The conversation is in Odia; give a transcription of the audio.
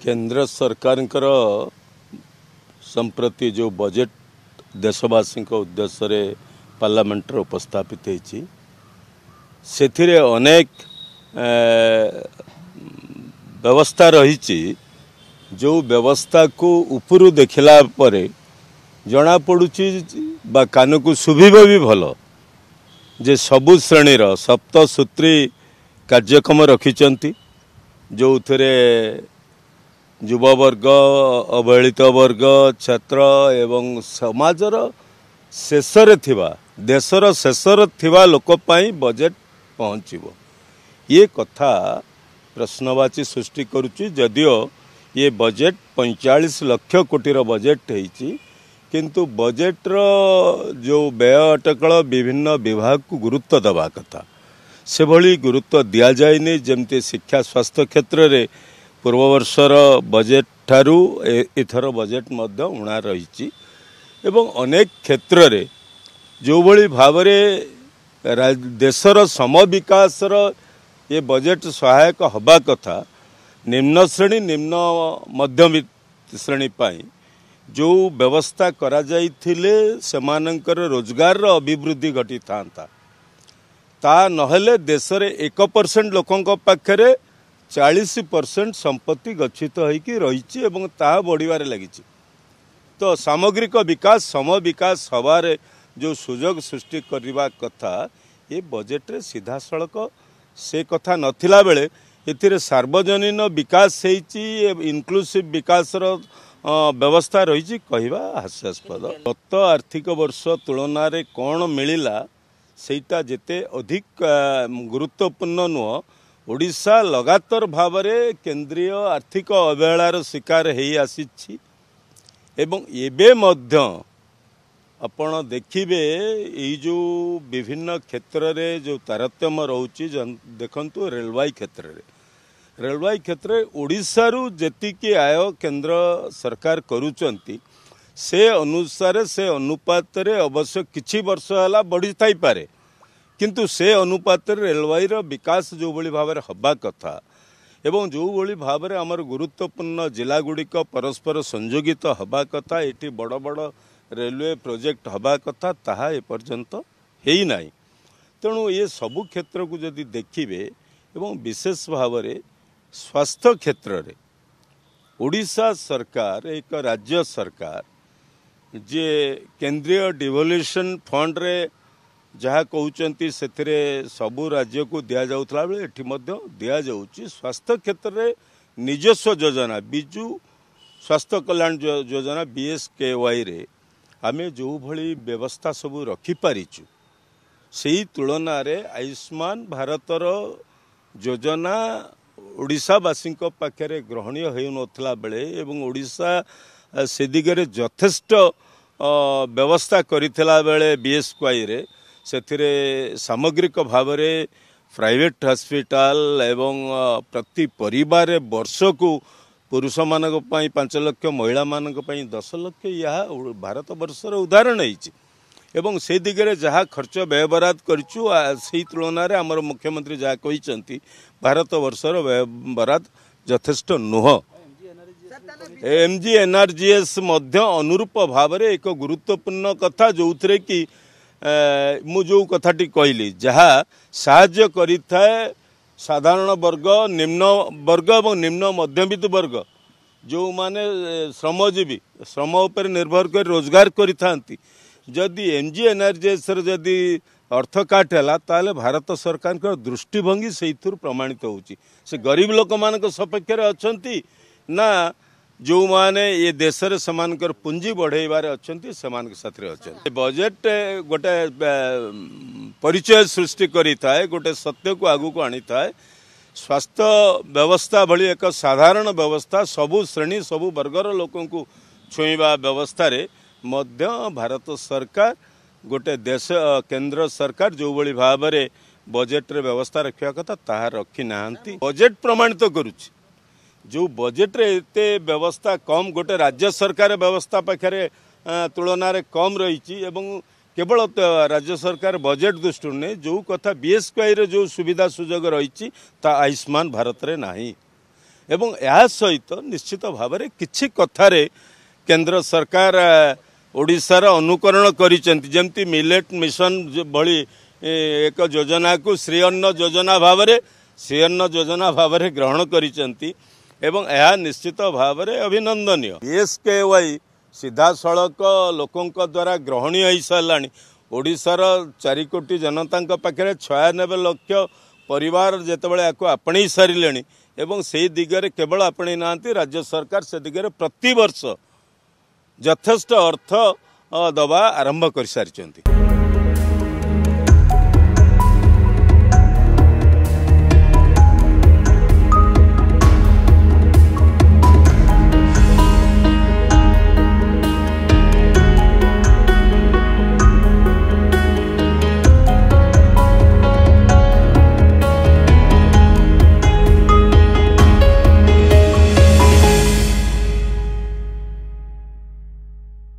କେନ୍ଦ୍ର ସରକାରଙ୍କର ସମ୍ପ୍ରତି ଯେଉଁ ବଜେଟ୍ ଦେଶବାସୀଙ୍କ ଉଦ୍ଦେଶ୍ୟରେ ପାର୍ଲାମେଣ୍ଟରେ ଉପସ୍ଥାପିତ ହୋଇଛି ସେଥିରେ ଅନେକ ବ୍ୟବସ୍ଥା ରହିଛି ଯେଉଁ ବ୍ୟବସ୍ଥାକୁ ଉପରୁ ଦେଖିଲା ପରେ ଜଣାପଡ଼ୁଛି ବା କାନକୁ ଶୁଭିବ ବି ଭଲ ଯେ ସବୁ ଶ୍ରେଣୀର ସପ୍ତସୂତ୍ରୀ କାର୍ଯ୍ୟକ୍ରମ ରଖିଛନ୍ତି ଯେଉଁଥିରେ युववर्ग अवहेलित वर्ग छात्र एवं समाज शेष देशर शेष लोकपाई बजेट पहुँच ये कथा प्रश्नवाची सृष्टि करदियों ये बजेट पैंचाश लक्ष कोटीर बजेट किंतु बजेट्र जो व्यय अटक विभिन्न विभाग को गुरुत्व दवा कथा से भाई गुरुत्व दि जाए जमी शिक्षा स्वास्थ्य क्षेत्र में ପୂର୍ବ ବର୍ଷର ବଜେଟ୍ ଠାରୁ ଏଥର ବଜେଟ୍ ମଧ୍ୟ ଉଣା ରହିଛି ଏବଂ ଅନେକ କ୍ଷେତ୍ରରେ ଯେଉଁଭଳି ଭାବରେ ଦେଶର ସମବିକାଶର ଏ ବଜେଟ୍ ସହାୟକ ହେବା କଥା ନିମ୍ନ ଶ୍ରେଣୀ ନିମ୍ନ ମଧ୍ୟବିତ୍ତ ଶ୍ରେଣୀ ପାଇଁ ଯେଉଁ ବ୍ୟବସ୍ଥା କରାଯାଇଥିଲେ ସେମାନଙ୍କର ରୋଜଗାରର ଅଭିବୃଦ୍ଧି ଘଟିଥାନ୍ତା ତାହା ନହେଲେ ଦେଶରେ ଏକ ପରସେଣ୍ଟ ଲୋକଙ୍କ ପାଖରେ ଚାଳିଶ ପରସେଣ୍ଟ ସମ୍ପତ୍ତି ଗଚ୍ଛିତ ହୋଇକି ରହିଛି ଏବଂ ତାହା ବଢ଼ିବାରେ ଲାଗିଛି ତ ସାମଗ୍ରିକ ବିକାଶ ସମ ବିକାଶ ସଭାରେ ଯେଉଁ ସୁଯୋଗ ସୃଷ୍ଟି କରିବା କଥା ଏ ବଜେଟ୍ରେ ସିଧାସଳଖ ସେ କଥା ନଥିଲା ବେଳେ ଏଥିରେ ସାର୍ବଜନୀନ ବିକାଶ ହେଇଛି ଇନକ୍ଲୁସିଭ ବିକାଶର ବ୍ୟବସ୍ଥା ରହିଛି କହିବା ହାସ୍ୟାସ୍ପଦ ଗତ ଆର୍ଥିକ ବର୍ଷ ତୁଳନାରେ କ'ଣ ମିଳିଲା ସେଇଟା ଯେତେ ଅଧିକ ଗୁରୁତ୍ୱପୂର୍ଣ୍ଣ ନୁହଁ ଓଡ଼ିଶା ଲଗାତର ଭାବରେ କେନ୍ଦ୍ରୀୟ ଆର୍ଥିକ ଅବହେଳାର ଶିକାର ହୋଇ ଆସିଛି ଏବଂ ଏବେ ମଧ୍ୟ ଆପଣ ଦେଖିବେ ଏଇ ଯେଉଁ ବିଭିନ୍ନ କ୍ଷେତ୍ରରେ ଯେଉଁ ତାରତମ୍ୟ ରହୁଛି ଦେଖନ୍ତୁ ରେଳବାଇ କ୍ଷେତ୍ରରେ ରେଳବାଇ କ୍ଷେତ୍ରରେ ଓଡ଼ିଶାରୁ ଯେତିକି ଆୟ କେନ୍ଦ୍ର ସରକାର କରୁଛନ୍ତି ସେ ଅନୁସାରେ ସେ ଅନୁପାତରେ ଅବଶ୍ୟ କିଛି ବର୍ଷ ହେଲା ବଢ଼ିଥାଇପାରେ କିନ୍ତୁ ସେ ଅନୁପାତରେ ରେଳବାଇର ବିକାଶ ଯେଉଁଭଳି ଭାବରେ ହେବା କଥା ଏବଂ ଯେଉଁଭଳି ଭାବରେ ଆମର ଗୁରୁତ୍ୱପୂର୍ଣ୍ଣ ଜିଲ୍ଲା ଗୁଡ଼ିକ ପରସ୍ପର ସଂଯୋଗିତ ହେବା କଥା ଏଠି ବଡ଼ ବଡ଼ ରେଲୱେ ପ୍ରୋଜେକ୍ଟ ହେବା କଥା ତାହା ଏପର୍ଯ୍ୟନ୍ତ ହେଇନାହିଁ ତେଣୁ ଏ ସବୁ କ୍ଷେତ୍ରକୁ ଯଦି ଦେଖିବେ ଏବଂ ବିଶେଷ ଭାବରେ ସ୍ୱାସ୍ଥ୍ୟ କ୍ଷେତ୍ରରେ ଓଡ଼ିଶା ସରକାର ଏକ ରାଜ୍ୟ ସରକାର ଯିଏ କେନ୍ଦ୍ରୀୟ ଡିଭଲ୍ୟୁସନ୍ ଫଣ୍ଡରେ ଯାହା କହୁଛନ୍ତି ସେଥିରେ ସବୁ ରାଜ୍ୟକୁ ଦିଆଯାଉଥିଲା ବେଳେ ଏଠି ମଧ୍ୟ ଦିଆଯାଉଛି ସ୍ୱାସ୍ଥ୍ୟ କ୍ଷେତ୍ରରେ ନିଜସ୍ୱ ଯୋଜନା ବିଜୁ ସ୍ୱାସ୍ଥ୍ୟ କଲ୍ୟାଣ ଯୋଜନା ବି ଏସ୍ କେ ୱାଇରେ ଆମେ ଯେଉଁଭଳି ବ୍ୟବସ୍ଥା ସବୁ ରଖିପାରିଛୁ ସେହି ତୁଳନାରେ ଆୟୁଷ୍ମାନ ଭାରତର ଯୋଜନା ଓଡ଼ିଶାବାସୀଙ୍କ ପାଖରେ ଗ୍ରହଣୀୟ ହେଉନଥିଲା ବେଳେ ଏବଂ ଓଡ଼ିଶା ସେ ଦିଗରେ ଯଥେଷ୍ଟ ବ୍ୟବସ୍ଥା କରିଥିଲା ବେଳେ ବି ଏସ୍ କ୍ୱାଇରେ ସେଥିରେ ସାମଗ୍ରିକ ଭାବରେ ପ୍ରାଇଭେଟ୍ ହସ୍ପିଟାଲ ଏବଂ ପ୍ରତି ପରିବାରରେ ବର୍ଷକୁ ପୁରୁଷମାନଙ୍କ ପାଇଁ ପାଞ୍ଚ ଲକ୍ଷ ମହିଳାମାନଙ୍କ ପାଇଁ ଦଶ ଲକ୍ଷ ଏହା ଭାରତବର୍ଷର ଉଦାହରଣ ହେଇଛି ଏବଂ ସେ ଦିଗରେ ଯାହା ଖର୍ଚ୍ଚ ବ୍ୟୟବରାଦ କରିଛୁ ସେହି ତୁଳନାରେ ଆମର ମୁଖ୍ୟମନ୍ତ୍ରୀ ଯାହା କହିଛନ୍ତି ଭାରତବର୍ଷର ବ୍ୟୟବରାଦ ଯଥେଷ୍ଟ ନୁହଁ ଏମ୍ ଜି ଏନ୍ଆର୍ଜିଏସ୍ ମଧ୍ୟ ଅନୁରୂପ ଭାବରେ ଏକ ଗୁରୁତ୍ୱପୂର୍ଣ୍ଣ କଥା ଯେଉଁଥିରେ କି मु जो कथा जहाँ साहज साधारण वर्ग निम्न वर्ग एवं निम्न मध्यवित वर्ग जो माने श्रमजीवी श्रम ऊपर निर्भर कर रोजगार थांती गरिदि एम जिएनआरजेस र जि अर्थकाटा ताले भारत सरकार सरकारको दृष्टिभंगी सही प्रमाणित होउची से गरीब लोक म रे अछंती ना जो माने ये देश में पुंजी बढ़ेबारे अच्छा से मैं अच्छा बजेट गोटे परिचय सृष्टि करोटे सत्य को आग को आनी था स्वास्थ्य व्यवस्था भली एक साधारण व्यवस्था सबु श्रेणी सबु वर्गर लोक छुईवा व्यवस्था मध्य भारत सरकार गोटे देश केन्द्र सरकार जो भाव बजेट व्यवस्था रखा कथा ता रखी ना बजेट प्रमाणित तो करुच्छी ଯେଉଁ ବଜେଟ୍ରେ ଏତେ ବ୍ୟବସ୍ଥା କମ୍ ଗୋଟେ ରାଜ୍ୟ ସରକାର ବ୍ୟବସ୍ଥା ପାଖରେ ତୁଳନାରେ କମ୍ ରହିଛି ଏବଂ କେବଳ ରାଜ୍ୟ ସରକାର ବଜେଟ୍ ଦୃଷ୍ଟିରୁ ନୁହେଁ ଯେଉଁ କଥା ବି ଏସ୍ କ୍ୱାଇର ଯେଉଁ ସୁବିଧା ସୁଯୋଗ ରହିଛି ତା ଆୟୁଷ୍ମାନ ଭାରତରେ ନାହିଁ ଏବଂ ଏହା ସହିତ ନିଶ୍ଚିତ ଭାବରେ କିଛି କଥାରେ କେନ୍ଦ୍ର ସରକାର ଓଡ଼ିଶାର ଅନୁକରଣ କରିଛନ୍ତି ଯେମିତି ମିଲେଟ୍ ମିଶନ ଭଳି ଏକ ଯୋଜନାକୁ ଶ୍ରୀଅନ୍ନ ଯୋଜନା ଭାବରେ ଶ୍ରୀଅନ୍ନ ଯୋଜନା ଭାବରେ ଗ୍ରହଣ କରିଛନ୍ତି ଏବଂ ଏହା ନିଶ୍ଚିତ ଭାବରେ ଅଭିନନ୍ଦନୀୟ ବି ଏସ୍ କେ ୱାଇ ସିଧାସଳଖ ଲୋକଙ୍କ ଦ୍ୱାରା ଗ୍ରହଣୀୟ ହୋଇସାରିଲାଣି ଓଡ଼ିଶାର ଚାରି କୋଟି ଜନତାଙ୍କ ପାଖରେ ଛୟାନବେ ଲକ୍ଷ ପରିବାର ଯେତେବେଳେ ଏହାକୁ ଆପଣେଇ ସାରିଲେଣି ଏବଂ ସେହି ଦିଗରେ କେବଳ ଆପଣେଇ ନାହାନ୍ତି ରାଜ୍ୟ ସରକାର ସେ ଦିଗରେ ପ୍ରତିବର୍ଷ ଯଥେଷ୍ଟ ଅର୍ଥ ଦେବା ଆରମ୍ଭ କରିସାରିଛନ୍ତି